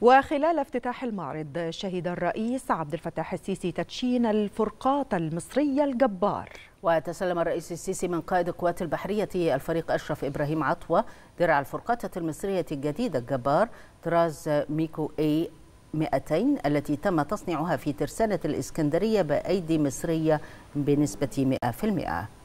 وخلال افتتاح المعرض شهد الرئيس عبد الفتاح السيسي تدشين الفرقات المصرية الجبار وتسلم الرئيس السيسي من قائد القوات البحرية الفريق أشرف إبراهيم عطوة درع الفرقاطة المصرية الجديدة الجبار طراز ميكو اي 200 التي تم تصنيعها في ترسانة الإسكندرية بأيدي مصرية بنسبة 100%